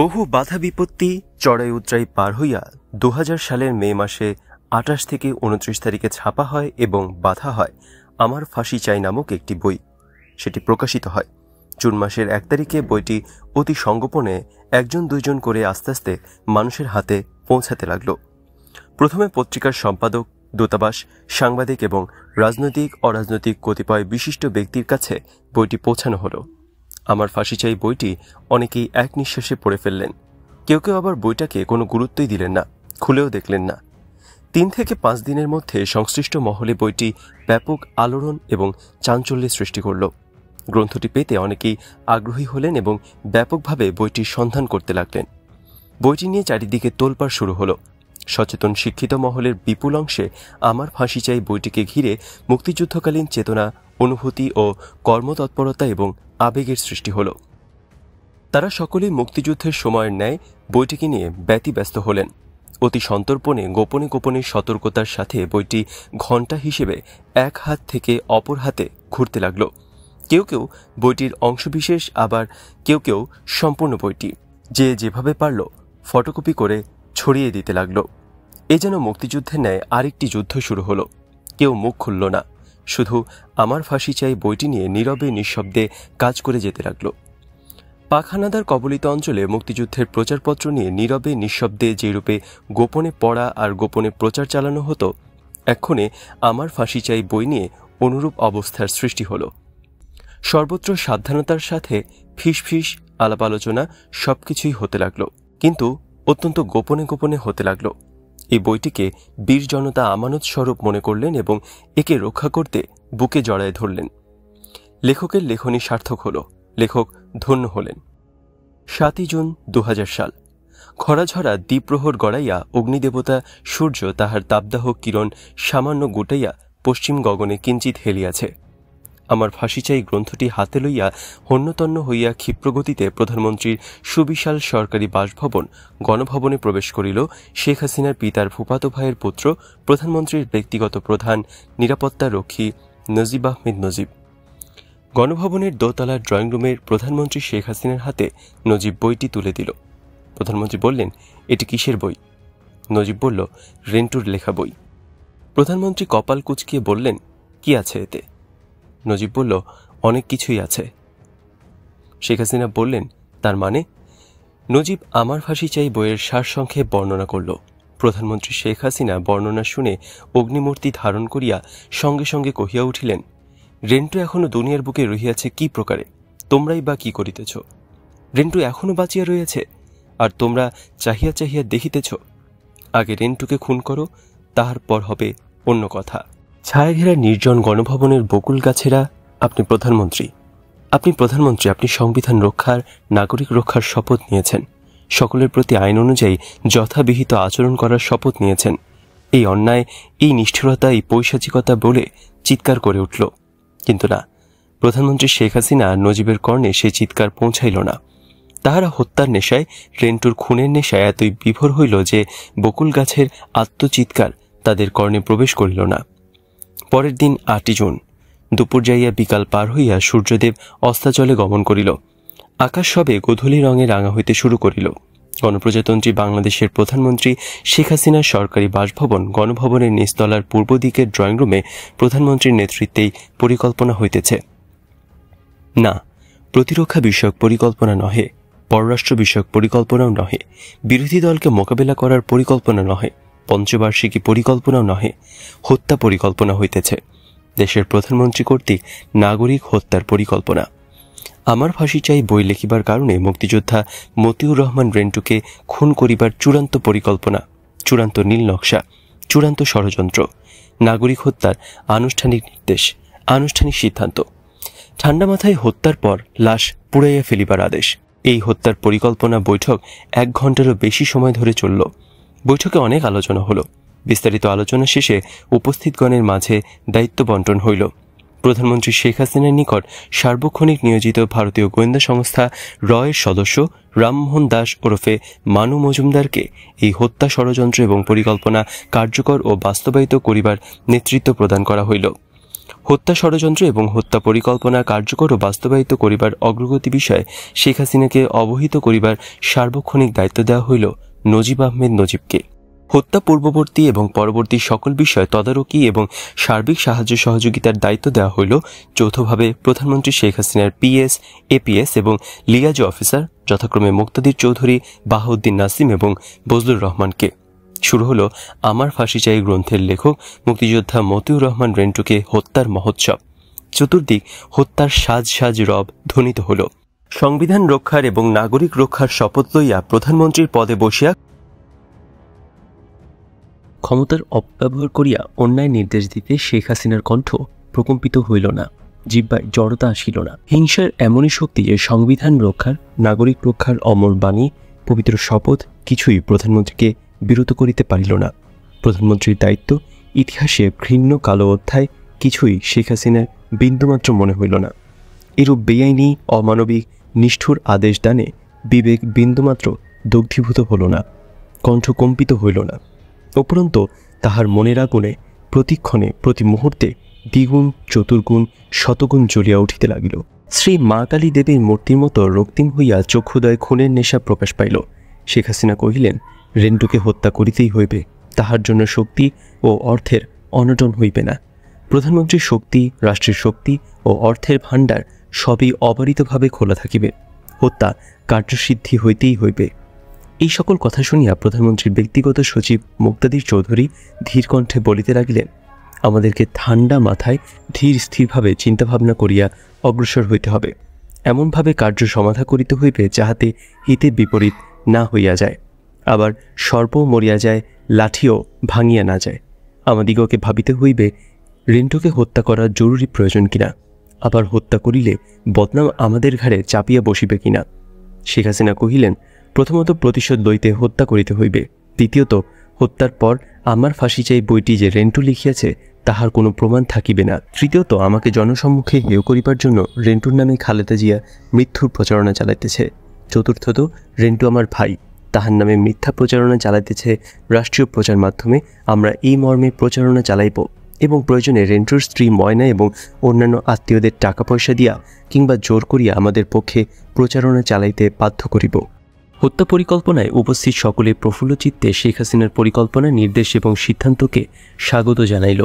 বহু বাধা বিপত্তি চড়াই উচ্চাই পার হইয়া দু সালের মে মাসে আঠাশ থেকে উনত্রিশ তারিখে ছাপা হয় এবং বাধা হয় আমার ফাঁসি চাই নামক একটি বই সেটি প্রকাশিত হয় জুন মাসের এক তারিখে বইটি অতি সংগোপনে একজন দুইজন করে আস্তে আস্তে মানুষের হাতে পৌঁছাতে লাগল প্রথমে পত্রিকার সম্পাদক দূতাবাস সাংবাদিক এবং রাজনৈতিক অরাজনৈতিক কতিপয় বিশিষ্ট ব্যক্তির কাছে বইটি পৌঁছানো হলো আমার ফাঁসি চাই বইটি অনেকেই এক নিঃশ্বাসে পড়ে ফেললেন কেউ কেউ আবার বইটাকে কোনো গুরুত্বই দিলেন না খুলেও দেখলেন না তিন থেকে পাঁচ দিনের মধ্যে সংশ্লিষ্ট মহলে বইটি ব্যাপক আলোড়ন এবং চাঞ্চল্যের সৃষ্টি করল গ্রন্থটি পেতে অনেকেই আগ্রহী হলেন এবং ব্যাপকভাবে বইটির সন্ধান করতে লাগলেন বইটি নিয়ে চারিদিকে তোলপাড় শুরু হলো সচেতন শিক্ষিত মহলের বিপুল অংশে আমার ফাঁসি চাই বইটিকে ঘিরে মুক্তিযুদ্ধকালীন চেতনা অনুভূতি ও কর্মতৎপরতা এবং আবেগের সৃষ্টি হল তারা সকলেই মুক্তিযুদ্ধের সময়ের ন্যায় বইটিকে নিয়ে ব্যতিব্যস্ত হলেন অতি সন্তর্পণে গোপনে গোপনে সতর্কতার সাথে বইটি ঘণ্টা হিসেবে এক হাত থেকে অপর হাতে ঘুরতে লাগল কেউ কেউ বইটির অংশবিশেষ আবার কেউ কেউ সম্পূর্ণ বইটি যে যেভাবে পারল ফটোকপি করে ছড়িয়ে দিতে লাগল এ যেন মুক্তিযুদ্ধের ন্যায় আরেকটি যুদ্ধ শুরু হলো কেউ মুখ খুলল না শুধু আমার ফাঁসি চাই বইটি নিয়ে নীরবে নিঃশব্দে কাজ করে যেতে লাগল পাখানাদার কবলিত অঞ্চলে মুক্তিযুদ্ধের প্রচারপত্র নিয়ে নীরবে নিঃশব্দে যেরূপে গোপনে পড়া আর গোপনে প্রচার চালানো হতো এক্ষণে আমার ফাঁসি চাই বই নিয়ে অনুরূপ অবস্থার সৃষ্টি হল সর্বত্র সাবধানতার সাথে ফিসফিস আলাপ আলোচনা সব কিছুই হতে লাগল কিন্তু অত্যন্ত গোপনে গোপনে হতে লাগলো এই বইটিকে বীর জনতা আমানত স্বরূপ মনে করলেন এবং একে রক্ষা করতে বুকে জড়ায় ধরলেন লেখকের লেখনী সার্থক হল লেখক ধন্য হলেন সাতই জুন দু সাল খরাঝরা দ্বীপ্রহর গড়াইয়া অগ্নিদেবতা সূর্য তাহার তাপদাহ কিরণ সামান্য গুটাইয়া পশ্চিম গগনে কিঞ্চিত হেলিয়াছে আমার ফাঁসি চাই গ্রন্থটি হাতে লইয়া হন্যতন্য হইয়া ক্ষিপ্রগতিতে প্রধানমন্ত্রীর সুবিশাল সরকারি বাসভবন গণভবনে প্রবেশ করিল শেখ হাসিনার পিতার ফুপাত ভাইয়ের পুত্র প্রধানমন্ত্রীর ব্যক্তিগত প্রধান নিরাপত্তা রক্ষী নজিব আহমেদ নজিব গণভবনের দোতলার ড্রয়িং রুমের প্রধানমন্ত্রী শেখ হাসিনার হাতে নজিব বইটি তুলে দিল প্রধানমন্ত্রী বললেন এটি কিসের বই নজিব বলল রেন্টুর লেখা বই প্রধানমন্ত্রী কপাল কুচকিয়ে বললেন কি আছে এতে নজিব বলল অনেক কিছুই আছে শেখ হাসিনা বললেন তার মানে নজিব আমার ফাঁসি চাই বইয়ের সারসংক্ষেপ বর্ণনা করল প্রধানমন্ত্রী শেখ হাসিনা বর্ণনা শুনে অগ্নিমূর্তি ধারণ করিয়া সঙ্গে সঙ্গে কহিয়া উঠিলেন রেন্টু এখনও দুনিয়ার বুকে রহিয়াছে কি প্রকারে তোমরাই বা কি করিতেছ রেন্টু এখনও বাঁচিয়া রয়েছে আর তোমরা চাহিয়া চাহিয়া দেখিতেছ আগে রেন্টুকে খুন করো তাহার পর হবে অন্য কথা ছায়াঘেরা নির্জন গণভবনের বকুল গাছেরা আপনি প্রধানমন্ত্রী আপনি প্রধানমন্ত্রী আপনি সংবিধান রক্ষার নাগরিক রক্ষার শপথ নিয়েছেন সকলের প্রতি আইন অনুযায়ী যথাবিহিত আচরণ করার শপথ নিয়েছেন এই অন্যায় এই নিষ্ঠুরতা এই পৈশাচিকতা বলে চিৎকার করে উঠল কিন্তু না প্রধানমন্ত্রী শেখ হাসিনা নজিবের কর্ণে সে চিৎকার পৌঁছাইল না তাহারা হত্যার নেশায় রেন্টুর খুনের নেশায় এতই বিভোর হইল যে বকুল গাছের আত্মচিৎকার তাদের কর্ণে প্রবেশ করিল না পরের দিন আটই জুন দুপুর যাইয়া বিকাল পার হইয়া সূর্যদেব অস্তাচলে গমন করিল আকাশ সবে গোধূলি রঙে রাঙা হইতে শুরু করিল গণপ্রজাতন্ত্রী বাংলাদেশের প্রধানমন্ত্রী শেখ হাসিনার সরকারি বাসভবন গণভবনের নিস্তলার পূর্ব দিকের ড্রয়িং রুমে প্রধানমন্ত্রীর নেতৃত্বেই পরিকল্পনা হইতেছে না প্রতিরক্ষা বিষয়ক পরিকল্পনা নহে পররাষ্ট্র বিষয়ক পরিকল্পনাও নহে বিরোধী দলকে মোকাবেলা করার পরিকল্পনা নহে পঞ্চবার্ষিকী পরিকল্পনাও নহে হত্যা পরিকল্পনা হইতেছে দেশের প্রধানমন্ত্রী কর্তৃক নাগরিক হত্যার পরিকল্পনা আমার ফাঁসি চাই বই লেখিবার কারণে মুক্তিযোদ্ধা মতিউর রহমান রেন্টুকে খুন করিবার চূড়ান্ত পরিকল্পনা চূড়ান্ত নীল নকশা চূড়ান্ত ষড়যন্ত্র নাগরিক হত্যার আনুষ্ঠানিক নির্দেশ আনুষ্ঠানিক সিদ্ধান্ত ঠান্ডা মাথায় হত্যার পর লাশ পুড়াইয়া ফেলিবার আদেশ এই হত্যার পরিকল্পনা বৈঠক এক ঘন্টারও বেশি সময় ধরে চলল বৈঠকে অনেক আলোচনা হলো বিস্তারিত আলোচনা শেষে উপস্থিতগণের মাঝে দায়িত্ব বন্টন হইল প্রধানমন্ত্রী শেখ হাসিনার নিকট সার্বক্ষণিক নিয়োজিত ভারতীয় গোয়েন্দা সংস্থা রয়ের সদস্য রামমোহন দাস ওরফে মানু মজুমদারকে এই হত্যা ষড়যন্ত্র এবং পরিকল্পনা কার্যকর ও বাস্তবায়িত করিবার নেতৃত্ব প্রদান করা হইল হত্যা ষড়যন্ত্র এবং হত্যা পরিকল্পনা কার্যকর ও বাস্তবায়িত করিবার অগ্রগতি বিষয়ে শেখ হাসিনাকে অবহিত করিবার সার্বক্ষণিক দায়িত্ব দেওয়া হইল নজিব আহমেদ নজিবকে হত্যা পূর্ববর্তী এবং পরবর্তী সকল বিষয় তদারকি এবং সার্বিক সাহায্য সহযোগিতার দায়িত্ব দেওয়া হল যৌথভাবে প্রধানমন্ত্রী শেখ হাসিনার পিএস এপিএস এবং লিয়াজ অফিসার যথাক্রমে মুক্তাদির চৌধুরী বাহাউদ্দিন নাসিম এবং বজলুর রহমানকে শুরু হলো আমার ফাঁসি চাই গ্রন্থের লেখক মুক্তিযোদ্ধা মতিউর রহমান রেন্টুকে হত্যার মহোৎসব চতুর্দিক হত্যার সাজ সাজ রব ধ্বনিত হলো সংবিধান রক্ষার এবং নাগরিক রক্ষার শপথ লইয়া প্রধানমন্ত্রীর পদে বসিয়া ক্ষমতার অপব্যবহার করিয়া অন্যায় নির্দেশ দিতে শেখ হাসিনার কণ্ঠ প্রকম্পিত হইল না জিব্বায় জড়তা আসিল না হিংসার এমনই শক্তি যে সংবিধান রক্ষার নাগরিক রক্ষার অমর বাণী পবিত্র শপথ কিছুই প্রধানমন্ত্রীকে বিরত করিতে পারিল না প্রধানমন্ত্রীর দায়িত্ব ইতিহাসে ঘৃণ্য কালো অধ্যায় কিছুই শেখ হাসিনার বিন্দুমাত্র মনে হইল না এরূপ বেআইনি অমানবিক নিষ্ঠুর আদেশ দানে বিবেক বিন্দুমাত্র দগ্ধীভূত হল না কণ্ঠ কম্পিত হইল না উপরন্ত তাহার মনের আগুনে প্রতিক্ষণে প্রতি মুহূর্তে দ্বিগুণ চতুর্গুণ শতগুণ জ্বলিয়া উঠিতে লাগিল শ্রী মা কালী দেবীর মূর্তির মতো রক্তিম হইয়া চক্ষুদয় খুনের নেশা প্রকাশ পাইল শেখ হাসিনা কহিলেন রেন্টুকে হত্যা করিতেই হইবে তাহার জন্য শক্তি ও অর্থের অনটন হইবে না প্রধানমন্ত্রীর শক্তি রাষ্ট্রের শক্তি ও অর্থের ভাণ্ডার সবই অবারিতভাবে খোলা থাকিবে হত্যা কার্যসিদ্ধি হইতেই হইবে এই সকল কথা শুনিয়া প্রধানমন্ত্রীর ব্যক্তিগত সচিব মুক্তাদির চৌধুরী ধীরকণ্ঠে বলিতে লাগিলেন আমাদেরকে ঠান্ডা মাথায় ধীর স্থিরভাবে চিন্তাভাবনা করিয়া অগ্রসর হইতে হবে এমনভাবে কার্য সমাধা করিতে হইবে যাহাতে হিতে বিপরীত না হইয়া যায় আবার সর্প মরিয়া যায় লাঠিও ভাঙিয়া না যায় আমাদিগকে ভাবিতে হইবে রেন্টুকে হত্যা করা জরুরি প্রয়োজন কিনা আবার হত্যা করিলে বদনাম আমাদের ঘাড়ে চাপিয়া বসিবে কিনা শেখ হাসিনা কহিলেন প্রথমত প্রতিশোধ লইতে হত্যা করিতে হইবে দ্বিতীয়ত হত্যার পর আমার ফাঁসি চাই বইটি যে রেন্টু লিখিয়াছে তাহার কোনো প্রমাণ থাকিবে না তৃতীয়ত আমাকে জনসম্মুখে হেয় করিবার জন্য রেন্টুর নামে খালেদা জিয়া মৃত্যুর প্রচারণা চালাইতেছে চতুর্থত রেন্টু আমার ভাই তাহার নামে মিথ্যা প্রচারণা চালাইতেছে রাষ্ট্রীয় প্রচার মাধ্যমে আমরা এই মর্মে প্রচারণা চালাইব এবং প্রয়োজনে রেন্টুর স্ত্রী ময়না এবং অন্যান্য আত্মীয়দের টাকা পয়সা দিয়া কিংবা জোর করিয়া আমাদের পক্ষে প্রচারণা চালাইতে বাধ্য করিব হত্যা পরিকল্পনায় উপস্থিত সকলে প্রফুল্ল চিত্তে শেখ হাসিনার পরিকল্পনা নির্দেশ এবং সিদ্ধান্তকে স্বাগত জানাইল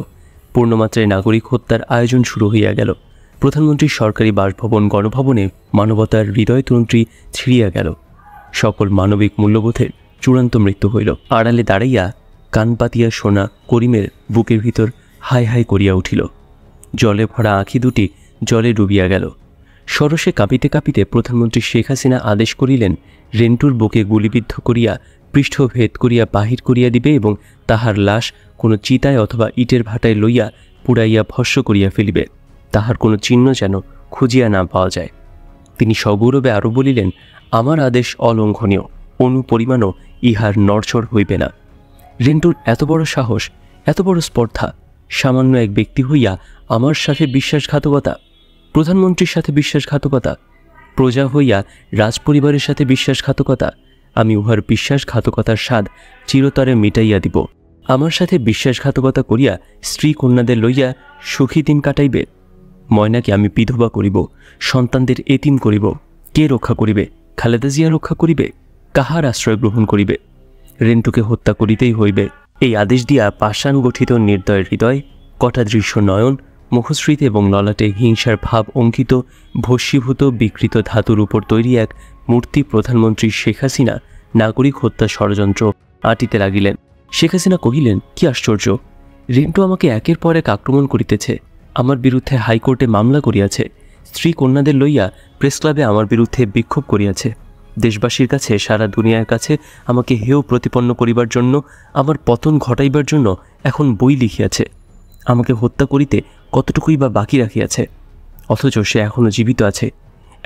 পূর্ণমাত্রায় নাগরিক হত্যার আয়োজন শুরু হইয়া গেল প্রধানমন্ত্রীর সরকারি বাসভবন গণভবনে মানবতার হৃদয়তন্ত্রী ছিঁড়িয়া গেল সকল মানবিক মূল্যবোধের চূড়ান্ত মৃত্যু হইল আড়ালে দাঁড়াইয়া কান পাতিয়া সোনা করিমের বুকের ভিতর হাই হাই করিয়া উঠিল জলে ভরা আঁখি দুটি জলে ডুবিয়া গেল সরসে কাঁপিতে কাঁপিতে প্রধানমন্ত্রী শেখ হাসিনা আদেশ করিলেন রেন্টুর বুকে গুলিবিদ্ধ করিয়া পৃষ্ঠভেদ করিয়া বাহির করিয়া দিবে এবং তাহার লাশ কোনো চিতায় অথবা ইটের ভাটায় লইয়া পুড়াইয়া ভস্য করিয়া ফেলিবে তাহার কোনো চিহ্ন যেন খুঁজিয়া না পাওয়া যায় তিনি সগৌরবে আরও বলিলেন আমার আদেশ অলঙ্ঘনীয় অনুপরিমাণও ইহার নড়চড় হইবে না রেন্টুর এত বড় সাহস এত বড় স্পর্ধা সামান্য এক ব্যক্তি হইয়া আমার সাথে বিশ্বাসঘাতকতা প্রধানমন্ত্রীর সাথে বিশ্বাসঘাতকতা প্রজা হইয়া রাজপরিবারের সাথে বিশ্বাসঘাতকতা আমি উহার বিশ্বাসঘাতকতার স্বাদ চিরতরে মিটাইয়া দিব আমার সাথে বিশ্বাসঘাতকতা করিয়া স্ত্রী কন্যাদের লইয়া সুখী দিন কাটাইবে ময়নাকে আমি বিধবা করিব সন্তানদের এতিম করিব কে রক্ষা করিবে খালেদা জিয়া রক্ষা করিবে কাহার আশ্রয় গ্রহণ করিবে রেন্টুকে হত্যা করিতেই হইবে এই আদেশ দিয়া পাষাণ গঠিত নির্দয় হৃদয় কটা দৃশ্য নয়ন মুখশ্রীত এবং ললাটে হিংসার ভাব অঙ্কিত ভস্মীভূত বিকৃত ধাতুর উপর তৈরি এক মূর্তি প্রধানমন্ত্রী শেখ হাসিনা নাগরিক হত্যা ষড়যন্ত্র আটিতে লাগিলেন শেখ হাসিনা কহিলেন কি আশ্চর্য রিন্টু আমাকে একের পর এক আক্রমণ করিতেছে আমার বিরুদ্ধে হাইকোর্টে মামলা করিয়াছে স্ত্রী কন্যাদের লইয়া প্রেসক্লাবে আমার বিরুদ্ধে বিক্ষোভ করিয়াছে দেশবাসীর কাছে সারা দুনিয়ার কাছে আমাকে হেয় প্রতিপন্ন করিবার জন্য আমার পতন ঘটাইবার জন্য এখন বই লিখিয়াছে আমাকে হত্যা করিতে কতটুকুই বা বাকি রাখিয়াছে অথচ সে এখনও জীবিত আছে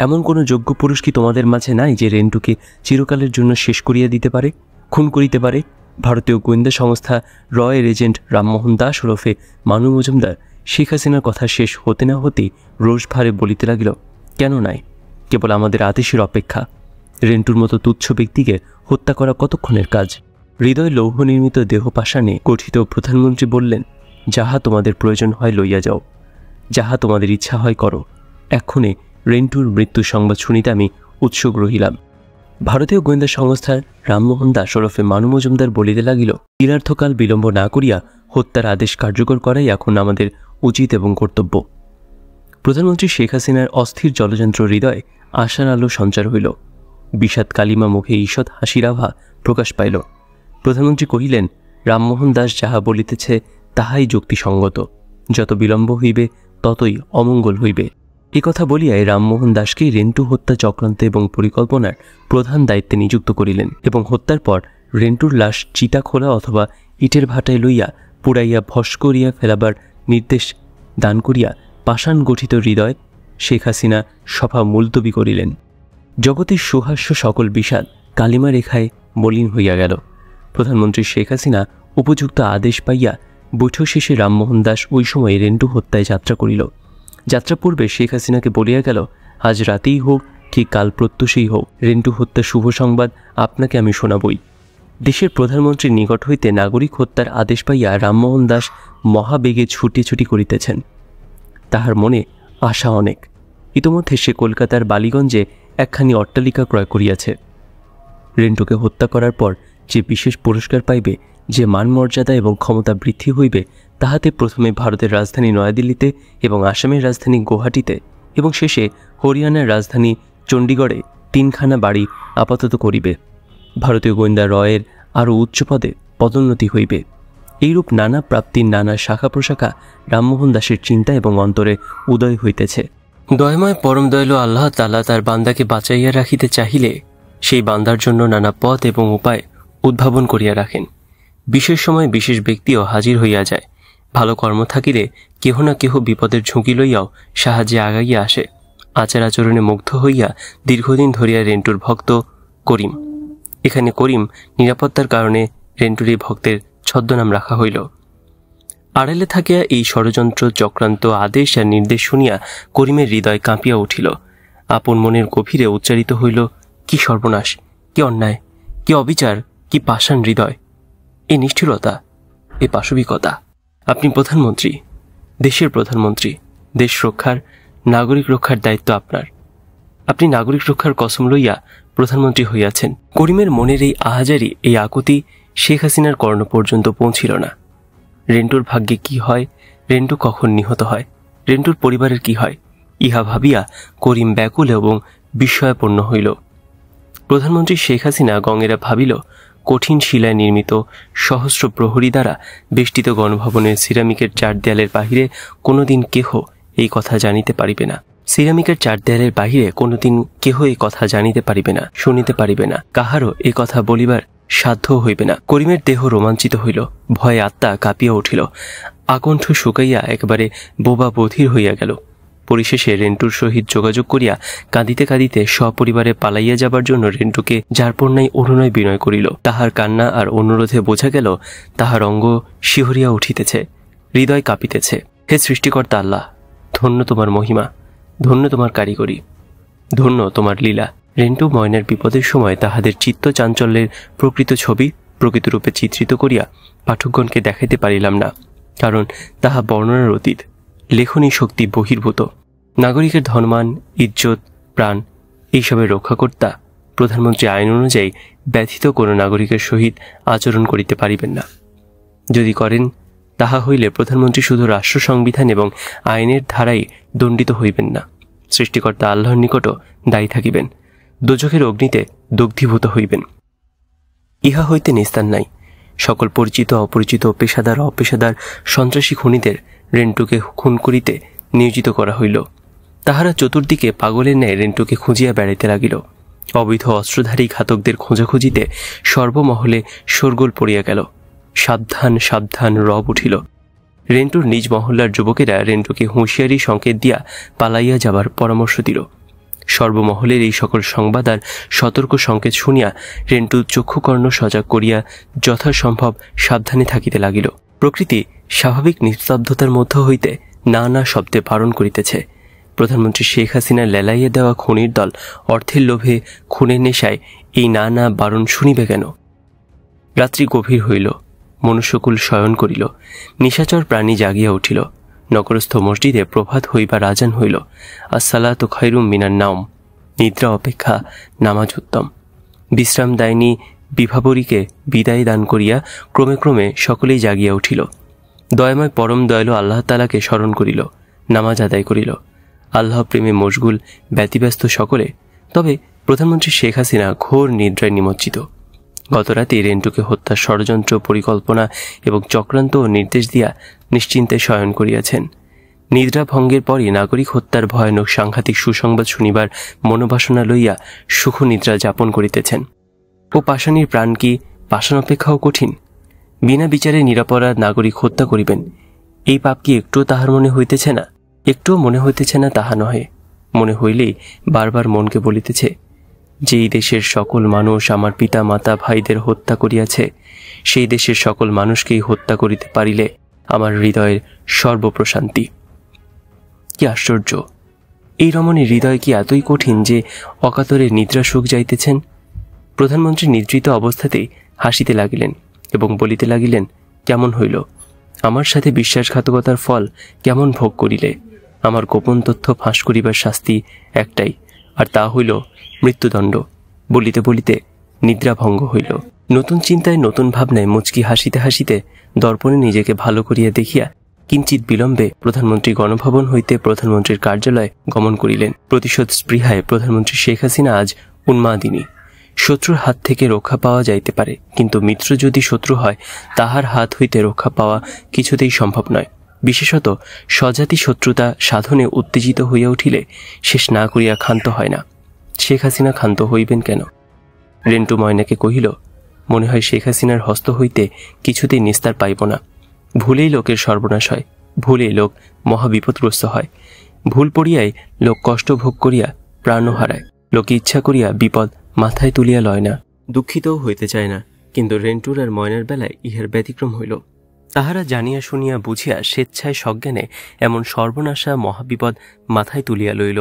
এমন কোনো যোগ্য পুরুষ কি তোমাদের মাঝে নাই যে রেন্টুকে চিরকালের জন্য শেষ করিয়া দিতে পারে খুন করিতে পারে ভারতীয় গোয়েন্দা সংস্থা রয়ের এজেন্ট রামমোহন দাস ওরফে মানু মজুমদার শেখ হাসিনার কথা শেষ হতে না হতেই রোষ ভারে বলিতে লাগিল কেন নাই কেবল আমাদের আদেশের অপেক্ষা রেন্টুর মতো তুচ্ছ ব্যক্তিকে হত্যা করা কতক্ষণের কাজ হৃদয় লৌহ নির্মিত দেহপাশানে গঠিত প্রধানমন্ত্রী বললেন যাহা তোমাদের প্রয়োজন হয় লইয়া যাও যাহা তোমাদের ইচ্ছা হয় করো এক্ষণে রেন্টুর মৃত্যু সংবাদ শুনিতে আমি উৎসুক রহিলাম ভারতীয় গোয়েন্দা সংস্থার রামমোহন দাস ওরফে মানু মজুমদার বলিতে লাগিল ইরার্থকাল বিলম্ব না করিয়া হত্যার আদেশ কার্যকর করাই এখন আমাদের উচিত এবং কর্তব্য প্রধানমন্ত্রী শেখ হাসিনার অস্থির জলযন্ত্র হৃদয়ে আশার আলো সঞ্চার হইল বিষাদ কালিমা মুখে ঈষৎ আভা প্রকাশ পাইল প্রধানমন্ত্রী কহিলেন রামমোহন দাস যাহা বলিতেছে তাহাই যুক্তিসঙ্গত যত বিলম্ব হইবে ততই অমঙ্গল হইবে এ কথা বলিয়াই রামমোহন দাসকে রেন্টু হত্যা চক্রান্ত এবং পরিকল্পনার প্রধান দায়িত্বে নিযুক্ত করিলেন এবং হত্যার পর রেন্টুর লাশ চিতা খোলা অথবা ইটের ভাটায় লইয়া পুড়াইয়া ভস করিয়া ফেলাবার নির্দেশ দান করিয়া পাষাণ গঠিত হৃদয় শেখ হাসিনা সভা মুলতবি করিলেন জগতের সুহাস্য সকল বিষাদ কালিমা রেখায় মলিন হইয়া গেল প্রধানমন্ত্রী শেখ হাসিনা উপযুক্ত আদেশ পাইয়া বৈঠক শেষে রামমোহন দাস ওই সময়ে রেন্টু হত্যায় যাত্রা করিল যাত্রা পূর্বে শেখ হাসিনাকে বলিয়া গেল আজ রাতেই হোক কি কাল প্রত্যুষেই হোক রেন্টু হত্যা শুভ সংবাদ আপনাকে আমি শোনাবই দেশের প্রধানমন্ত্রীর নিকট হইতে নাগরিক হত্যার আদেশ পাইয়া রামমোহন দাস মহাবেগে ছুটি ছুটি করিতেছেন তাহার মনে আশা অনেক ইতোমধ্যে সে কলকাতার বালিগঞ্জে একখানি অট্টালিকা ক্রয় করিয়াছে রেন্টোকে হত্যা করার পর যে বিশেষ পুরস্কার পাইবে যে মানমর্যাদা এবং ক্ষমতা বৃদ্ধি হইবে তাহাতে প্রথমে ভারতের রাজধানী নয়াদিল্লিতে এবং আসামের রাজধানী গুয়াহাটিতে এবং শেষে হরিয়ানার রাজধানী চণ্ডীগড়ে তিনখানা বাড়ি আপাতত করিবে ভারতীয় গোয়েন্দা রয়ের আরও উচ্চ পদে পদোন্নতি হইবে এইরূপ নানা প্রাপ্তির নানা শাখা প্রশাখা রামমোহন দাসের চিন্তা এবং অন্তরে উদয় হইতেছে দয়ময় পরম দয়ালু আল্লাহ তালা তার বান্দাকে বাঁচাইয়া রাখিতে চাহিলে সেই বান্দার জন্য নানা পথ এবং উপায় উদ্ভাবন করিয়া রাখেন বিশেষ সময় বিশেষ ব্যক্তিও হাজির হইয়া যায় ভালো কর্ম থাকিলে কেহ না কেহ বিপদের ঝুঁকি লইয়াও সাহায্যে আগাইয়া আসে আচার আচরণে মুগ্ধ হইয়া দীর্ঘদিন ধরিয়া রেন্টুর ভক্ত করিম এখানে করিম নিরাপত্তার কারণে রেন্টুরি ভক্তের ছদ্মনাম রাখা হইল আড়ালে থাকিয়া এই ষড়যন্ত্র চক্রান্ত আদেশ আর নির্দেশ শুনিয়া করিমের হৃদয় কাঁপিয়া উঠিল আপন মনের গভীরে উচ্চারিত হইল কি সর্বনাশ কি অন্যায় কি অবিচার কি পাষাণ হৃদয় এ নিষ্ঠুরতা এ পাশবিকতা আপনি প্রধানমন্ত্রী দেশের প্রধানমন্ত্রী দেশ রক্ষার নাগরিক রক্ষার দায়িত্ব আপনার আপনি নাগরিক রক্ষার কসম লইয়া প্রধানমন্ত্রী হইয়াছেন করিমের মনের এই আহাজারি এই আকুতি শেখ হাসিনার কর্ণ পর্যন্ত পৌঁছিল না রেন্টুর ভাগ্যে কি হয় রেন্টু কখন নিহত হয় রেন্টুর পরিবারের কি হয় ইহা ভাবিয়া করিম ব্যাকুল এবং বিস্ময়পূর্ণ হইল প্রধানমন্ত্রী শেখ হাসিনা গঙ্গেরা ভাবিল কঠিন শিলায় নির্মিত সহস্র প্রহরী দ্বারা বেষ্টিত গণভবনের সিরামিকের চার দেয়ালের বাহিরে কোনোদিন কেহ এই কথা জানিতে পারিবে না সিরামিকের চার দেয়ালের বাহিরে কোনোদিন কেহ এই কথা জানিতে পারিবে না শুনিতে পারিবে না কাহারও এ কথা বলিবার সাধ্য হইবে না করিমের দেহ রোমাঞ্চিত হইল ভয়ে আত্মা কাঁপিয়া উঠিল আকণ্ঠ শুকাইয়া একবারে বোবা বধির হইয়া গেল পরিশেষে রেন্টুর সহিত যোগাযোগ করিয়া কাঁদিতে কাঁদিতে সপরিবারে পালাইয়া যাবার জন্য রেন্টুকে যারপন্যায় অনুনয় বিনয় করিল তাহার কান্না আর অনুরোধে বোঝা গেল তাহার অঙ্গ শিহরিয়া উঠিতেছে হৃদয় কাঁপিতেছে হে সৃষ্টিকর্তা আল্লাহ ধন্য তোমার মহিমা ধন্য তোমার কারিগরি ধন্য তোমার লীলা রেন্টু ময়নার বিপদের সময় তাহাদের চিত্ত চাঞ্চল্যের প্রকৃত ছবি প্রকৃতরূপে চিত্রিত করিয়া পাঠকগণকে দেখাইতে পারিলাম না কারণ তাহা বর্ণনার অতীত লেখনী শক্তি বহির্ভূত নাগরিকের ধনমান ইজ্জত প্রাণ এইসবের রক্ষাকর্তা প্রধানমন্ত্রী আইন অনুযায়ী ব্যথিত কোনো নাগরিকের সহিত আচরণ করিতে পারিবেন না যদি করেন তাহা হইলে প্রধানমন্ত্রী শুধু রাষ্ট্র সংবিধান এবং আইনের ধারাই দণ্ডিত হইবেন না সৃষ্টিকর্তা আল্লাহর নিকটও দায়ী থাকিবেন দোজখের অগ্নিতে দগ্ধীভূত হইবেন ইহা হইতে নিস্তার নাই সকল পরিচিত অপরিচিত পেশাদার অপেশাদার সন্ত্রাসী খুনিদের রেন্টুকে খুন করিতে নিয়োজিত করা হইল তাহারা চতুর্দিকে পাগলের ন্যায় রেন্টুকে খুঁজিয়া বেড়াইতে লাগিল অবৈধ অস্ত্রধারী ঘাতকদের খোঁজাখুঁজিতে সর্বমহলে শোরগোল পড়িয়া গেল সাবধান সাবধান রব উঠিল রেন্টুর নিজ মহল্লার যুবকেরা রেন্টুকে হুঁশিয়ারি সংকেত দিয়া পালাইয়া যাবার পরামর্শ দিল সর্বমহলের এই সকল সংবাদ আর সতর্ক সংকেত শুনিয়া রেন্টু চক্ষুকর্ণ সজাগ করিয়া যথাসম্ভব সাবধানে থাকিতে লাগিল প্রকৃতি স্বাভাবিক নিস্তব্ধতার মধ্য হইতে নানা শব্দে বারণ করিতেছে প্রধানমন্ত্রী শেখ হাসিনার লেলাইয়ে দেওয়া খুনির দল অর্থের লোভে খুনের নেশায় এই নানা বারণ শুনিবে কেন রাত্রি গভীর হইল মনুষ্যকুল শয়ন করিল নিশাচর প্রাণী জাগিয়া উঠিল নগরস্থ মসজিদে প্রভাত হইবার আজান হইল তো খৈরুম মিনার নাম নিদ্রা অপেক্ষা নামাজ উত্তম বিশ্রাম দায়নি বিভাবরীকে বিদায় দান করিয়া ক্রমে ক্রমে সকলেই জাগিয়া উঠিল দয়াময় পরম দয়ালু আল্লাহ তালাকে স্মরণ করিল নামাজ আদায় করিল আল্লাহ প্রেমে মশগুল ব্যতিব্যস্ত সকলে তবে প্রধানমন্ত্রী শেখ হাসিনা ঘোর নিদ্রায় নিমজ্জিত গতরাতে রেন্টুকে হত্যার ষড়যন্ত্র পরিকল্পনা এবং চক্রান্ত ও নির্দেশ দিয়া নিশ্চিন্তে শয়ন করিয়াছেন নিদ্রা ভঙ্গের পরই নাগরিক হত্যার ভয়ানক সাংঘাতিক সুসংবাদ শুনিবার মনোবাসনা লইয়া সুখ নিদ্রা যাপন করিতেছেন ও পাশানির প্রাণ কি পাষাণ অপেক্ষাও কঠিন বিনা বিচারে নিরাপরাধ নাগরিক হত্যা করিবেন এই পাপ কি একটুও তাহার মনে হইতেছে না একটুও মনে হইতেছে না তাহা নহে মনে হইলেই বারবার মনকে বলিতেছে যে দেশের সকল মানুষ আমার পিতা মাতা ভাইদের হত্যা করিয়াছে সেই দেশের সকল মানুষকেই হত্যা করিতে পারিলে আমার হৃদয়ের সর্বপ্রশান্তি কি আশ্চর্য এই রমণীর হৃদয় কি এতই কঠিন যে অকাতরে নিদ্রা সুখ যাইতেছেন প্রধানমন্ত্রী নিদ্রিত অবস্থাতেই হাসিতে লাগিলেন এবং বলিতে লাগিলেন কেমন হইল আমার সাথে বিশ্বাসঘাতকতার ফল কেমন ভোগ করিলে আমার গোপন তথ্য ফাঁস করিবার শাস্তি একটাই আর তা হইল মৃত্যুদণ্ড বলিতে বলিতে নিদ্রাভঙ্গ হইল নতুন চিন্তায় নতুন ভাবনায় মুচকি হাসিতে হাসিতে দর্পণে নিজেকে ভালো করিয়া দেখিয়া কিঞ্চিত বিলম্বে প্রধানমন্ত্রী গণভবন হইতে প্রধানমন্ত্রীর কার্যালয়ে গমন করিলেন প্রতিশোধ স্পৃহায় প্রধানমন্ত্রী শেখ হাসিনা আজ উন্মাদিনী শত্রুর হাত থেকে রক্ষা পাওয়া যাইতে পারে কিন্তু মিত্র যদি শত্রু হয় তাহার হাত হইতে রক্ষা পাওয়া কিছুতেই সম্ভব নয় বিশেষত স্বজাতি শত্রুতা সাধনে উত্তেজিত হইয়া উঠিলে শেষ না করিয়া ক্ষান্ত হয় না শেখ হাসিনা ক্ষান্ত হইবেন কেন রেন্টু ময়নাকে কহিল মনে হয় শেখ হাসিনার হস্ত হইতে কিছুতেই নিস্তার পাইব না ভুলেই লোকের সর্বনাশ হয় ভুলেই লোক মহাবিপদগ্রস্ত হয় ভুল পড়িয়াই লোক কষ্ট ভোগ করিয়া প্রাণও হারায় লোকে ইচ্ছা করিয়া বিপদ মাথায় তুলিয়া লয় না দুঃখিতও হইতে চায় না কিন্তু রেন্টুর আর ময়নার বেলায় ইহার ব্যতিক্রম হইল তাহারা জানিয়া শুনিয়া বুঝিয়া স্বেচ্ছায় সজ্ঞানে এমন সর্বনাশা মহাবিপদ মাথায় তুলিয়া লইল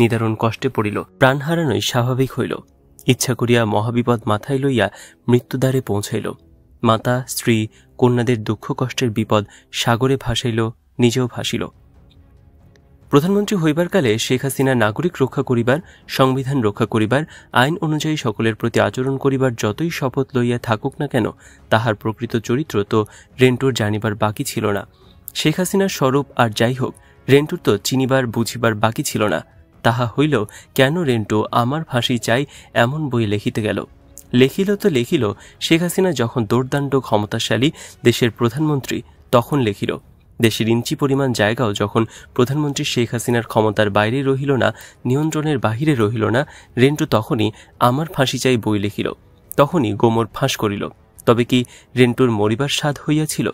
নিদারুণ কষ্টে পড়িল প্রাণ হারানোই স্বাভাবিক হইল ইচ্ছা করিয়া মহাবিপদ মাথায় লইয়া মৃত্যুদ্বারে পৌঁছাইল মাতা স্ত্রী কন্যাদের দুঃখ কষ্টের বিপদ সাগরে ভাসাইল নিজেও ভাসিল প্রধানমন্ত্রী হইবার কালে শেখ হাসিনা নাগরিক রক্ষা করিবার সংবিধান রক্ষা করিবার আইন অনুযায়ী সকলের প্রতি আচরণ করিবার যতই শপথ লইয়া থাকুক না কেন তাহার প্রকৃত চরিত্র তো রেন্টুর জানিবার বাকি ছিল না শেখ হাসিনার স্বরূপ আর যাই হোক রেন্টুর তো চিনিবার বুঝিবার বাকি ছিল না তাহা হইল কেন রেন্টো আমার ফাঁসি চাই এমন বই লেখিতে গেল লেখিল তো লেখিল শেখ হাসিনা যখন দোর্দণ্ড ক্ষমতাশালী দেশের প্রধানমন্ত্রী তখন লেখিল দেশের ইঞ্চি পরিমাণ জায়গাও যখন প্রধানমন্ত্রী শেখ হাসিনার ক্ষমতার বাইরে রহিল না নিয়ন্ত্রণের বাহিরে রহিল না রেন্টু তখনই আমার ফাঁসি চাই বই লিখিল তখনই গোমর ফাঁস করিল তবে কি রেন্টুর মরিবার স্বাদ হইয়াছিল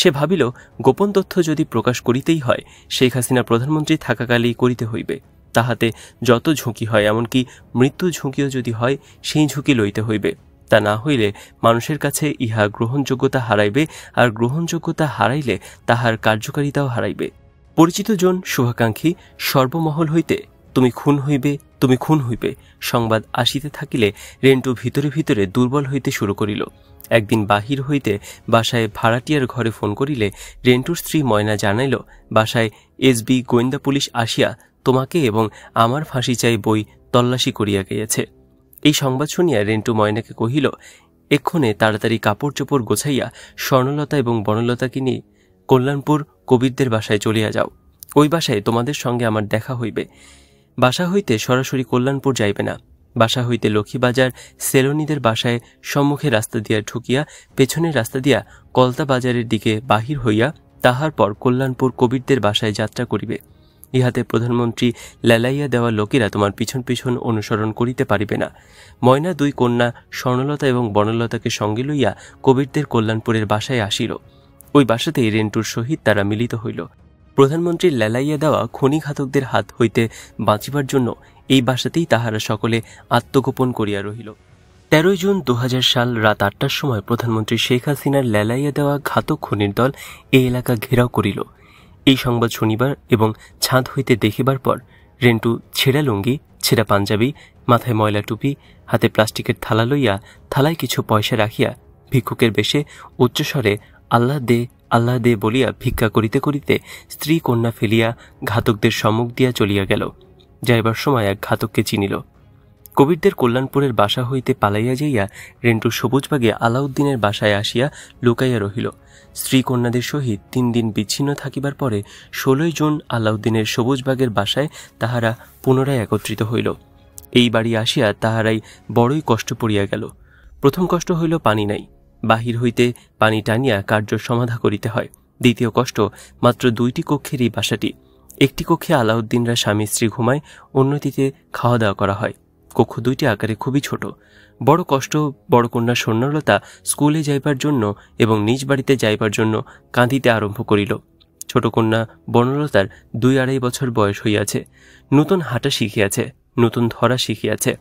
সে ভাবিল গোপন তথ্য যদি প্রকাশ করিতেই হয় শেখ হাসিনা প্রধানমন্ত্রী থাকাকালেই করিতে হইবে তাহাতে যত ঝুঁকি হয় এমনকি মৃত্যু ঝুঁকিও যদি হয় সেই ঝুঁকি লইতে হইবে তা না হইলে মানুষের কাছে ইহা গ্রহণযোগ্যতা হারাইবে আর গ্রহণযোগ্যতা হারাইলে তাহার কার্যকারিতাও হারাইবে পরিচিত জন শুভাকাঙ্ক্ষী সর্বমহল হইতে তুমি খুন হইবে তুমি খুন হইবে সংবাদ আসিতে থাকিলে রেন্টু ভিতরে ভিতরে দুর্বল হইতে শুরু করিল একদিন বাহির হইতে বাসায় ভাড়াটিয়ার ঘরে ফোন করিলে রেন্টুর স্ত্রী ময়না জানাইল বাসায় এসবি গোয়েন্দা পুলিশ আসিয়া তোমাকে এবং আমার ফাঁসি চাই বই তল্লাশি করিয়া গিয়েছে এই সংবাদ শুনিয়া রেন্টু ময়নাকে কহিল এক্ষণে তাড়াতাড়ি কাপড় চোপড় গোছাইয়া স্বর্ণলতা এবং বনলতাকে নিয়ে কল্যাণপুর কবিরদের বাসায় চলিয়া যাও ওই বাসায় তোমাদের সঙ্গে আমার দেখা হইবে বাসা হইতে সরাসরি কল্যাণপুর যাইবে না বাসা হইতে লক্ষ্মীবাজার সেলোনিদের বাসায় সম্মুখে রাস্তা দিয়া ঢুকিয়া পেছনের রাস্তা দিয়া কলতা বাজারের দিকে বাহির হইয়া তাহার পর কল্যাণপুর কবিরদের বাসায় যাত্রা করিবে ইহাতে প্রধানমন্ত্রী লেলাইয়া দেওয়া লোকেরা তোমার পিছন পিছন অনুসরণ করিতে পারিবে না ময়না দুই কন্যা স্বর্ণলতা এবং বনলতাকে সঙ্গে লইয়া কবিরদের কল্যাণপুরের বাসায় আসিল ওই বাসাতেই রেন্টুর সহিত তারা মিলিত হইল প্রধানমন্ত্রীর লেলাইয়া দেওয়া খনিঘাতকদের হাত হইতে বাঁচিবার জন্য এই বাসাতেই তাহারা সকলে আত্মগোপন করিয়া রহিল তেরোই জুন দু সাল রাত আটটার সময় প্রধানমন্ত্রী শেখ হাসিনার লেলাইয়া দেওয়া ঘাতক খনির দল এই এলাকা ঘেরাও করিল এই সংবাদ শনিবার এবং ছাদ হইতে দেখিবার পর রেন্টু ছেঁড়া লুঙ্গি ছেঁড়া পাঞ্জাবি মাথায় ময়লা টুপি হাতে প্লাস্টিকের থালা লইয়া থালায় কিছু পয়সা রাখিয়া ভিক্ষুকের বেশে উচ্চস্বরে আল্লাহ দে আল্লাহ দে বলিয়া ভিক্ষা করিতে করিতে স্ত্রী কন্যা ফেলিয়া ঘাতকদের সম্মুখ দিয়া চলিয়া গেল যাইবার সময় এক ঘাতককে চিনিল কবিরদের কল্যাণপুরের বাসা হইতে পালাইয়া যাইয়া রেন্টু সবুজবাগে আলাউদ্দিনের বাসায় আসিয়া লুকাইয়া রহিল স্ত্রী কন্যাদের সহিত তিন দিন বিচ্ছিন্ন থাকিবার পরে ষোলোই জুন আলাউদ্দিনের সবুজবাগের বাসায় তাহারা পুনরায় একত্রিত হইল এই বাড়ি আসিয়া তাহারাই বড়ই কষ্ট পড়িয়া গেল প্রথম কষ্ট হইল পানি নাই বাহির হইতে পানি টানিয়া কার্য সমাধা করিতে হয় দ্বিতীয় কষ্ট মাত্র দুইটি কক্ষেরই বাসাটি একটি কক্ষে আলাউদ্দিনরা স্বামী স্ত্রী ঘুমায় অন্যটিতে খাওয়া দাওয়া করা হয় কক্ষ দুইটি আকারে খুবই ছোট বড় কষ্ট বড় কন্যা স্বর্ণলতা স্কুলে যাইবার জন্য এবং নিজ বাড়িতে যাইবার জন্য কাঁদিতে আরম্ভ করিল ছোট কন্যা বনলতার দুই আড়াই বছর বয়স হইয়াছে নতুন হাঁটা শিখিয়াছে নতুন ধরা শিখিয়াছে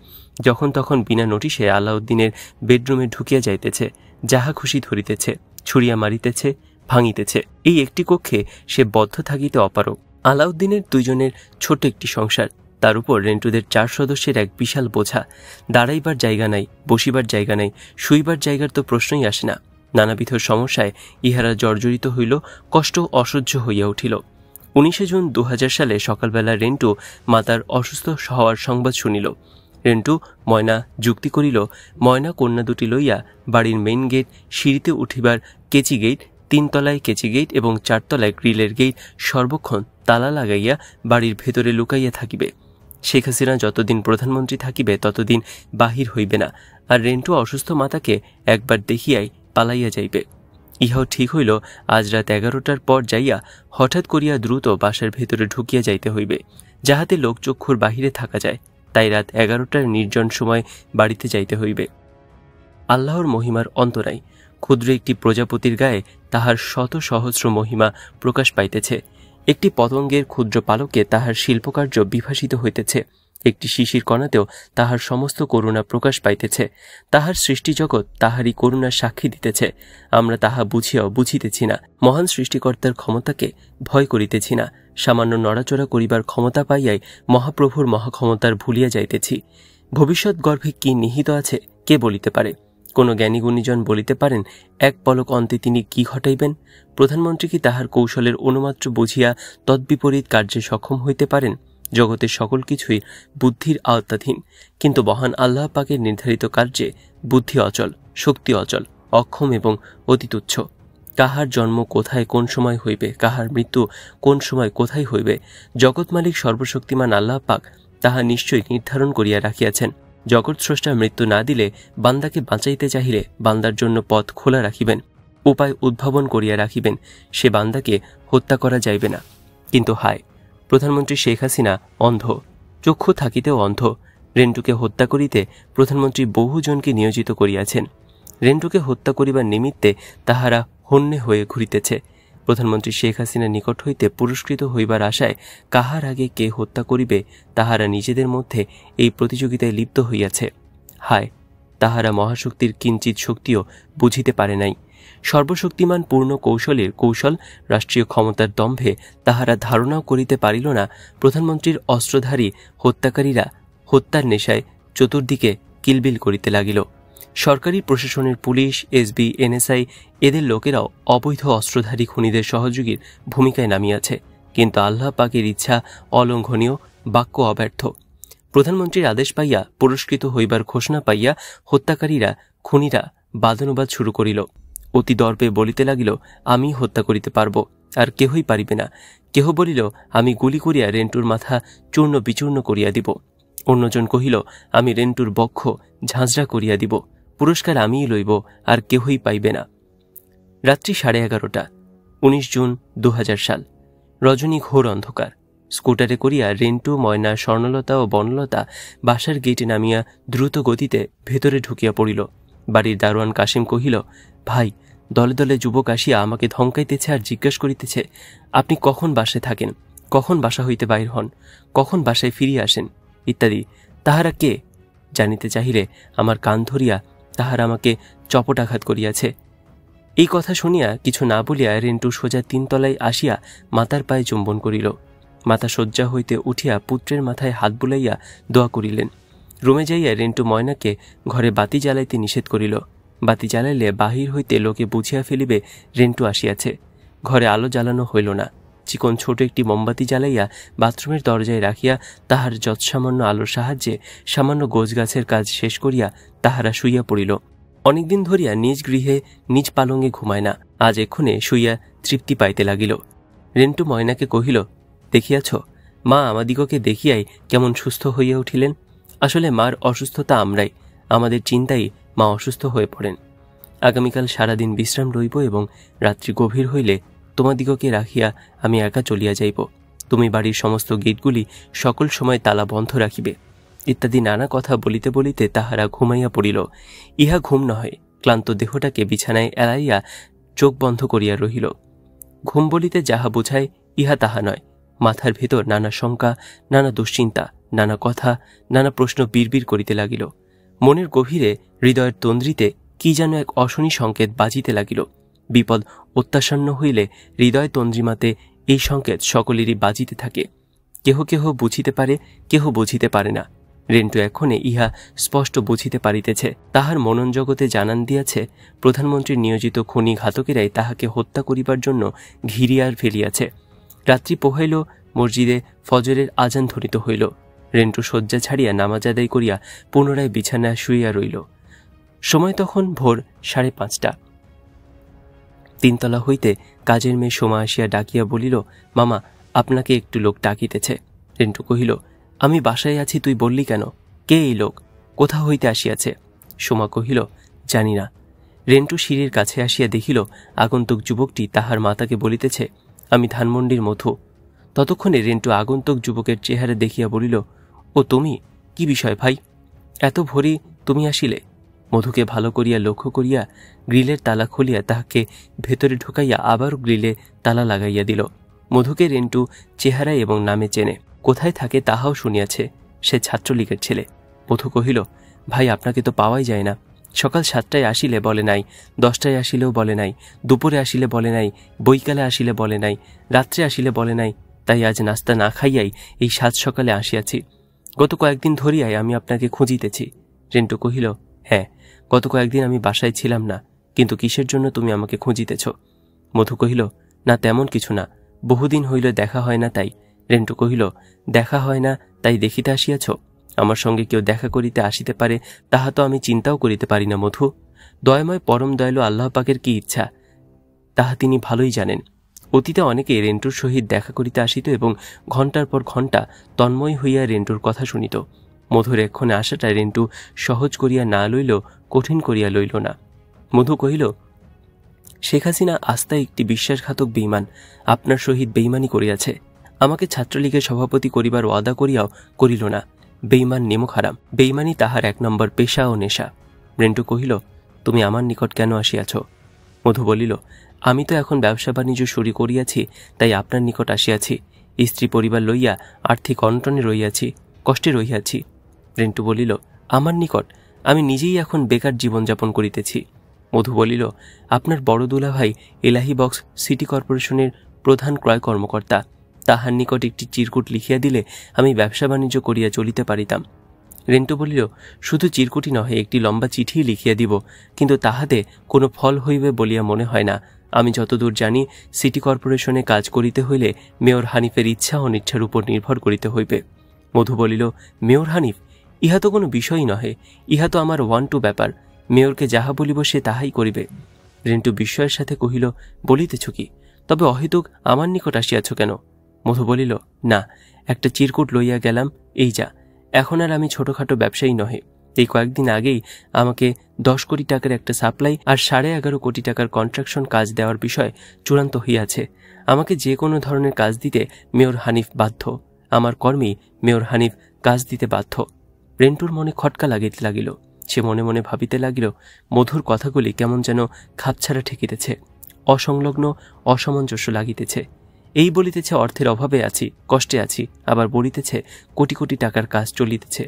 যখন তখন বিনা নোটিশে আলাউদ্দিনের বেডরুমে ঢুকিয়া যাইতেছে যাহা খুশি ধরিতেছে ছুরিয়া মারিতেছে ভাঙিতেছে এই একটি কক্ষে সে বদ্ধ থাকিতে অপারক আলাউদ্দিনের দুইজনের ছোট একটি সংসার তার উপর রেন্টুদের চার সদস্যের এক বিশাল বোঝা দাঁড়াইবার জায়গা নাই বসিবার জায়গা নাই শুইবার জায়গার তো প্রশ্নই আসে না নানাবিধ সমস্যায় ইহারা জর্জরিত হইল কষ্ট অসহ্য হইয়া উঠিল উনিশে জুন দু সালে সকালবেলা রেন্টু মাতার অসুস্থ হওয়ার সংবাদ শুনিল রেন্টু ময়না যুক্তি করিল ময়না কন্যা দুটি লইয়া বাড়ির মেইন গেট সিঁড়িতে উঠিবার কেচি গেট তিনতলায় কেচি গেট এবং চারতলায় গ্রিলের গেট সর্বক্ষণ তালা লাগাইয়া বাড়ির ভেতরে লুকাইয়া থাকিবে শেখ হাসিনা যতদিন প্রধানমন্ত্রী থাকিবে ততদিন বাহির হইবে না আর রেন্টু অসুস্থ মাতাকে একবার দেখিয়াই পালাইয়া যাইবে ইহাও ঠিক হইল আজ রাত এগারোটার পর যাইয়া হঠাৎ করিয়া দ্রুত বাসার ভেতরে ঢুকিয়া যাইতে হইবে যাহাতে লোকচক্ষুর বাহিরে থাকা যায় তাই রাত এগারোটার নির্জন সময় বাড়িতে যাইতে হইবে আল্লাহর মহিমার অন্ত নাই ক্ষুদ্র একটি প্রজাপতির গায়ে তাহার শত সহস্র মহিমা প্রকাশ পাইতেছে একটি পতঙ্গের ক্ষুদ্র পালকে তাহার শিল্পকার্য বিভাসিত হইতেছে একটি শিশির কণাতেও তাহার সমস্ত করুণা প্রকাশ পাইতেছে তাহার সৃষ্টিজগৎ তাহারই করুণার সাক্ষী দিতেছে আমরা তাহা বুঝিয়াও বুঝিতেছি না মহান সৃষ্টিকর্তার ক্ষমতাকে ভয় করিতেছি না সামান্য নড়াচড়া করিবার ক্ষমতা পাইয়াই মহাপ্রভুর মহাক্ষমতার ভুলিয়া যাইতেছি ভবিষ্যৎ গর্ভে কি নিহিত আছে কে বলিতে পারে কোনো জ্ঞানী গুণীজন বলিতে পারেন এক পলক অন্তে তিনি কি ঘটাইবেন প্রধানমন্ত্রী কি তাহার কৌশলের অনুমাত্র বুঝিয়া তদ্বিপরীত কার্যে সক্ষম হইতে পারেন জগতের সকল কিছুই বুদ্ধির আওতাধীন কিন্তু মহান আল্লাহ পাকের নির্ধারিত কার্যে বুদ্ধি অচল শক্তি অচল অক্ষম এবং অতি তুচ্ছ কাহার জন্ম কোথায় কোন সময় হইবে কাহার মৃত্যু কোন সময় কোথায় হইবে জগৎ মালিক সর্বশক্তিমান আল্লাহ পাক তাহা নিশ্চয়ই নির্ধারণ করিয়া রাখিয়াছেন জগৎস্রষ্টা মৃত্যু না দিলে বান্দাকে বাঁচাইতে চাহিলে বান্দার জন্য পথ খোলা রাখিবেন উপায় উদ্ভাবন করিয়া রাখিবেন সে বান্দাকে হত্যা করা যাইবে না কিন্তু হায় প্রধানমন্ত্রী শেখ হাসিনা অন্ধ চক্ষু থাকিতেও অন্ধ রেন্টুকে হত্যা করিতে প্রধানমন্ত্রী বহুজনকে নিয়োজিত করিয়াছেন রেন্টুকে হত্যা করিবার নিমিত্তে তাহারা হন্যে হয়ে ঘুরিতেছে প্রধানমন্ত্রী শেখ হাসিনার নিকট হইতে পুরস্কৃত হইবার আশায় কাহার আগে কে হত্যা করিবে তাহারা নিজেদের মধ্যে এই প্রতিযোগিতায় লিপ্ত হইয়াছে হায় তাহারা মহাশক্তির কিঞ্চিত শক্তিও বুঝিতে পারে নাই সর্বশক্তিমান পূর্ণ কৌশলের কৌশল রাষ্ট্রীয় ক্ষমতার দম্ভে তাহারা ধারণাও করিতে পারিল না প্রধানমন্ত্রীর অস্ত্রধারী হত্যাকারীরা হত্যার নেশায় চতুর্দিকে কিলবিল করিতে লাগিল সরকারি প্রশাসনের পুলিশ এসবি এনএসআই এদের লোকেরাও অবৈধ অস্ত্রধারী খুনিদের সহযোগীর ভূমিকায় নামিয়াছে কিন্তু আল্লাহ পাকের ইচ্ছা অলঙ্ঘনীয় বাক্য অব্যর্থ প্রধানমন্ত্রীর আদেশ পাইয়া পুরস্কৃত হইবার ঘোষণা পাইয়া হত্যাকারীরা খুনিরা বাদানুবাদ শুরু করিল অতি দর্পে বলিতে লাগিল আমি হত্যা করিতে পারব আর কেহই পারিবে না কেহ বলিল আমি গুলি করিয়া রেন্টুর মাথা চূর্ণ বিচূর্ণ করিয়া দিব অন্যজন কহিল আমি রেন্টুর বক্ষ ঝাঁঝরা করিয়া দিব পুরস্কার আমিই লইব আর কেহই পাইবে না রাত্রি সাড়ে এগারোটা উনিশ জুন দু সাল রজনী ঘোর অন্ধকার স্কুটারে করিয়া রেন্টু ময়না স্বর্ণলতা ও বনলতা বাসার গেটে নামিয়া দ্রুত গতিতে ভেতরে ঢুকিয়া পড়িল বাড়ির দারোয়ান কাশিম কহিল ভাই দলে দলে যুবক আসিয়া আমাকে ধমকাইতেছে আর জিজ্ঞাসা করিতেছে আপনি কখন বাসায় থাকেন কখন বাসা হইতে বাহির হন কখন বাসায় ফিরিয়া আসেন ইত্যাদি তাহারা কে জানিতে চাহিলে আমার কান ধরিয়া তাহার আমাকে চপটাঘাত করিয়াছে এই কথা শুনিয়া কিছু না বলিয়া রেন্টু সোজা তিনতলায় আসিয়া মাতার পায়ে চুম্বন করিল মাতা শয্যা হইতে উঠিয়া পুত্রের মাথায় হাত বুলাইয়া দোয়া করিলেন রুমে যাইয়া রেন্টু ময়নাকে ঘরে বাতি জ্বালাইতে নিষেধ করিল বাতি জ্বালাইলে বাহির হইতে লোকে বুঝিয়া ফেলিবে রেন্টু আসিয়াছে ঘরে আলো জ্বালানো হইল না চিকন ছোট একটি মোমবাতি জ্বালাইয়া বাথরুমের দরজায় রাখিয়া তাহার যৎসামান্য আলোর সাহায্যে সামান্য গোছগাছের কাজ শেষ করিয়া তাহারা শুইয়া পড়িল অনেকদিন ধরিয়া নিজ গৃহে নিজ পালঙ্গে ঘুমায় না আজ এক্ষণে শুইয়া তৃপ্তি পাইতে লাগিল রেন্টু ময়নাকে কহিল দেখিয়াছ মা আমাদিগকে দেখিয়াই কেমন সুস্থ হইয়া উঠিলেন আসলে মার অসুস্থতা আমরাই আমাদের চিন্তাই মা অসুস্থ হয়ে পড়েন আগামীকাল সারাদিন বিশ্রাম রইব এবং রাত্রি গভীর হইলে তোমাদিগকে রাখিয়া আমি একা চলিয়া যাইব তুমি বাড়ির সমস্ত গেটগুলি সকল সময় তালা বন্ধ রাখিবে ইত্যাদি নানা কথা বলিতে বলিতে তাহারা ঘুমাইয়া পড়িল ইহা ঘুম নহে ক্লান্ত দেহটাকে বিছানায় এড়াইয়া চোখ বন্ধ করিয়া রহিল ঘুম বলিতে যাহা বোঝায় ইহা তাহা নয় মাথার ভেতর নানা শঙ্কা নানা দুশ্চিন্তা নানা কথা নানা প্রশ্ন বিড়বির করিতে লাগিল মনের গভীরে হৃদয়ের তন্দ্রিতে কি যেন এক অশনি সংকেত বাজিতে লাগিল বিপদ অত্যাসন্ন হইলে হৃদয় তন্দ্রিমাতে এই সংকেত সকলেরই বাজিতে থাকে কেহ কেহ বুঝিতে পারে কেহ বুঝিতে পারে না রেন্টু এখনে ইহা স্পষ্ট বুঝিতে পারিতেছে তাহার মনন জগতে জানান দিয়াছে প্রধানমন্ত্রীর নিয়োজিত খনি ঘাতকেরাই তাহাকে হত্যা করিবার জন্য ঘিরিয়ার ফেলিয়াছে রাত্রি পোহাইল মসজিদে ফজরের আজান ধরিত হইল রেন্টু শয্যা ছাড়িয়া নামাজ আদায় করিয়া পুনরায় বিছানায় শুইয়া রইল সময় তখন ভোর সাড়ে পাঁচটা তিনতলা হইতে কাজের মেয়ে সোমা আসিয়া ডাকিয়া বলিল মামা আপনাকে একটু লোক ডাকিতেছে রিন্টু কহিল আমি বাসায় আছি তুই বললি কেন কে এই লোক কোথা হইতে আসিয়াছে সোমা কহিল জানি না রেন্টু সিঁড়ির কাছে আসিয়া দেখিল আগন্তুক যুবকটি তাহার মাতাকে বলিতেছে আমি ধানমন্ডির মধু ততক্ষণে রেন্টু আগন্তুক যুবকের চেহারা দেখিয়া বলিল ও তুমি কি বিষয় ভাই এত ভরি তুমি আসিলে মধুকে ভালো করিয়া লক্ষ্য করিয়া গ্রিলের তালা খুলিয়া তাহাকে ভেতরে ঢুকাইয়া আবার গ্রিলে তালা লাগাইয়া দিল মধুকে রেন্টু চেহারা এবং নামে চেনে কোথায় থাকে তাহাও শুনিয়াছে সে ছাত্রলীগের ছেলে মধু কহিল ভাই আপনাকে তো পাওয়াই যায় না সকাল সাতটায় আসিলে বলে নাই দশটায় আসিলেও বলে নাই দুপুরে আসিলে বলে নাই বৈকালে আসিলে বলে নাই রাত্রে আসিলে বলে নাই তাই আজ নাস্তা না খাইয়াই এই সাত সকালে আসিয়াছি গত কয়েকদিন ধরিয়াই আমি আপনাকে খুঁজিতেছি রেন্টু কহিল হ্যাঁ গত কয়েকদিন আমি বাসায় ছিলাম না কিন্তু কিসের জন্য তুমি আমাকে খুঁজিতেছ মধু কহিল না তেমন কিছু না বহুদিন হইল দেখা হয় না তাই রেন্টু কহিল দেখা হয় না তাই দেখিতে আসিয়াছ আমার সঙ্গে কেউ দেখা করিতে আসিতে পারে তাহা তো আমি চিন্তাও করিতে পারি না মধু দয়ময় পরম দয়ালু আল্লাহ পাকের কি ইচ্ছা তাহা তিনি ভালোই জানেন অতীতে অনেকে রেন্টুর সহিত দেখা করিতে আসিত এবং ঘন্টার পর ঘণ্টা তন্ময় হইয়া রেন্টুর কথা শুনিত মধুর এক্ষণে আশাটা রিন্টু সহজ করিয়া না লইল কঠিন করিয়া লইল না মধু কহিল শেখ হাসিনা আস্থা একটি বিশ্বাসঘাতক বেইমান আপনার সহিত বেইমানি করিয়াছে আমাকে ছাত্রলীগের সভাপতি করিবার ওয়াদা করিয়াও করিল না বেইমান নেমক হারাম বেইমানি তাহার এক নম্বর পেশা ও নেশা রেন্টু কহিল তুমি আমার নিকট কেন আসিয়াছ মধু বলিল আমি তো এখন ব্যবসা বাণিজ্য শুরু করিয়াছি তাই আপনার নিকট আসিয়াছি স্ত্রী পরিবার লইয়া আর্থিক অনটনে রইয়াছি কষ্টে রহিয়াছি রিন্টু বলিল আমার নিকট আমি নিজেই এখন বেকার জীবনযাপন করিতেছি মধু বলিল আপনার বড় ভাই এলাহি বক্স সিটি কর্পোরেশনের প্রধান ক্রয় কর্মকর্তা তাহার নিকট একটি চিরকুট লিখিয়া দিলে আমি ব্যবসা বাণিজ্য করিয়া চলিতে পারিতাম রেন্টু বলিল শুধু চিরকুটি নহে একটি লম্বা চিঠি লিখিয়া দিব কিন্তু তাহাতে কোনো ফল হইবে বলিয়া মনে হয় না আমি যতদূর জানি সিটি কর্পোরেশনে কাজ করিতে হইলে মেয়র হানিফের ইচ্ছা অনিচ্ছার উপর নির্ভর করিতে হইবে মধু বলিল মেয়র হানিফ ইহা তো কোনো বিষয়ই নহে ইহা তো আমার ওয়ান টু ব্যাপার মেয়রকে যাহা বলিব সে তাহাই করিবে রিন্টু বিস্ময়ের সাথে কহিল বলিতেছ কি তবে অহেতুক আমার নিকট আসিয়াছ কেন মধু বলিল না একটা চিরকুট লইয়া গেলাম এই যা এখন আর আমি ছোটখাটো ব্যবসায়ী নহে এই কয়েকদিন আগেই আমাকে দশ কোটি টাকার একটা সাপ্লাই আর সাড়ে এগারো কোটি টাকার কন্ট্রাকশন কাজ দেওয়ার বিষয় চূড়ান্ত হইয়াছে আমাকে যে কোনো ধরনের কাজ দিতে মেয়র হানিফ বাধ্য আমার কর্মী মেয়র হানিফ কাজ দিতে বাধ্য রেন্টুর মনে খটকা লাগিতে লাগিল সে মনে মনে ভাবিতে লাগিল মধুর কথাগুলি কেমন যেন খাপছাড়া ঠেকিতেছে অসংলগ্ন অসামঞ্জস্য লাগিতেছে এই বলিতেছে অর্থের অভাবে আছি কষ্টে আছি আবার বলিতেছে কোটি কোটি টাকার কাজ চলিতেছে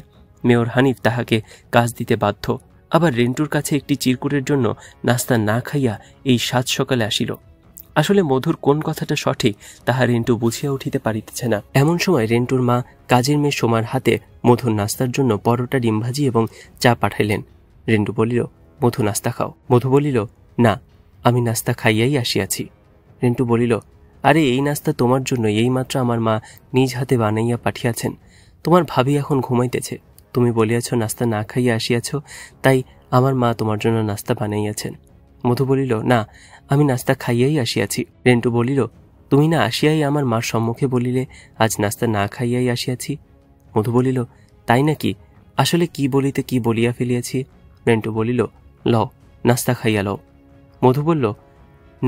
মেয়র হানিফ তাহাকে কাজ দিতে বাধ্য আবার রেন্টুর কাছে একটি চিরকুটের জন্য নাস্তা না খাইয়া এই সাত সকালে আসিল আসলে মধুর কোন কথাটা সঠিক তাহা রেন্টু বুঝিয়া উঠিতে পারিতেছে না এমন সময় রেন্টুর মা কাজের মেয়ে সোমার হাতে মধুর নাস্তার জন্য পরোটা ডিম ভাজি এবং চা পাঠাইলেন রেন্টু বলিল মধু নাস্তা খাও মধু বলিল না আমি নাস্তা খাইয়াই আসিয়াছি রেন্টু বলিল আরে এই নাস্তা তোমার জন্য এইমাত্র আমার মা নিজ হাতে বানাইয়া পাঠিয়াছেন তোমার ভাবি এখন ঘুমাইতেছে তুমি বলিয়াছ নাস্তা না খাইয়া আসিয়াছ তাই আমার মা তোমার জন্য নাস্তা বানাইয়াছেন মধু বলিল না আমি নাস্তা খাইয়াই আসিয়াছি রেন্টু বলিল তুমি না আসিয়াই আমার মার সম্মুখে বলিলে আজ নাস্তা না খাইয়াই আসিয়াছি মধু বলিল তাই নাকি আসলে কি বলিতে কি বলিয়া ফেলিয়াছি রেন্টু বলিল লও নাস্তা খাইয়া লও মধু বলল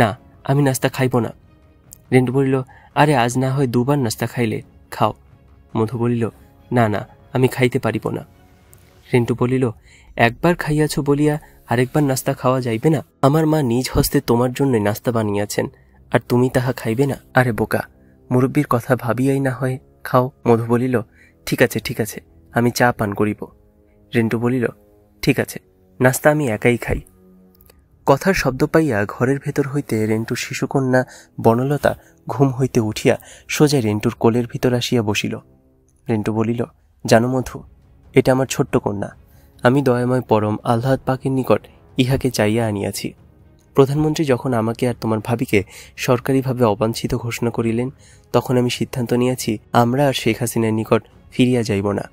না আমি নাস্তা খাইব না রেন্টু বলিল আরে আজ না হয় দুবার নাস্তা খাইলে খাও মধু বলিল না না আমি খাইতে পারিব না রেন্টু বলিল একবার খাইয়াছ বলিয়া আরেকবার নাস্তা খাওয়া যাইবে না আমার মা নিজ হস্তে তোমার জন্য নাস্তা বানিয়াছেন আর তুমি তাহা খাইবে না আরে বোকা মুরব্বীর কথা ভাবিয়াই না হয় খাও মধু বলিল ঠিক আছে ঠিক আছে আমি চা পান করিব রেন্টু বলিল ঠিক আছে নাস্তা আমি একাই খাই কথার শব্দ পাইয়া ঘরের ভেতর হইতে রেন্টুর শিশুকন্যা বনলতা ঘুম হইতে উঠিয়া সোজা রেন্টুর কোলের ভিতর আসিয়া বসিল রেন্টু বলিল জানো মধু এটা আমার ছোট্ট কন্যা আমি দয়াময় পরম আহ্লাদ পাকের নিকট ইহাকে চাইয়া আনিয়াছি প্রধানমন্ত্রী যখন আমাকে আর তোমার ভাবিকে সরকারিভাবে অবাঞ্ছিত ঘোষণা করিলেন তখন আমি সিদ্ধান্ত নিয়েছি আমরা আর শেখ হাসিনার নিকট ফিরিয়া যাইব না